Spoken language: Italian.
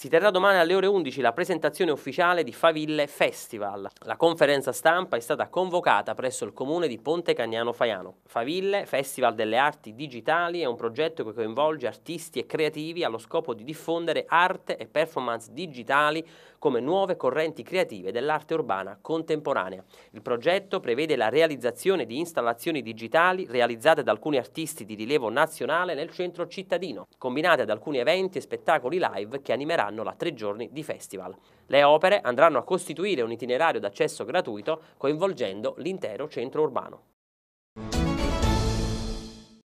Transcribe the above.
Si terrà domani alle ore 11 la presentazione ufficiale di Faville Festival. La conferenza stampa è stata convocata presso il comune di Ponte Cagnano Faiano. Faville Festival delle Arti Digitali è un progetto che coinvolge artisti e creativi allo scopo di diffondere arte e performance digitali come nuove correnti creative dell'arte urbana contemporanea. Il progetto prevede la realizzazione di installazioni digitali realizzate da alcuni artisti di rilievo nazionale nel centro cittadino, combinate ad alcuni eventi e spettacoli live che animeranno saranno la tre giorni di festival. Le opere andranno a costituire un itinerario d'accesso gratuito coinvolgendo l'intero centro urbano.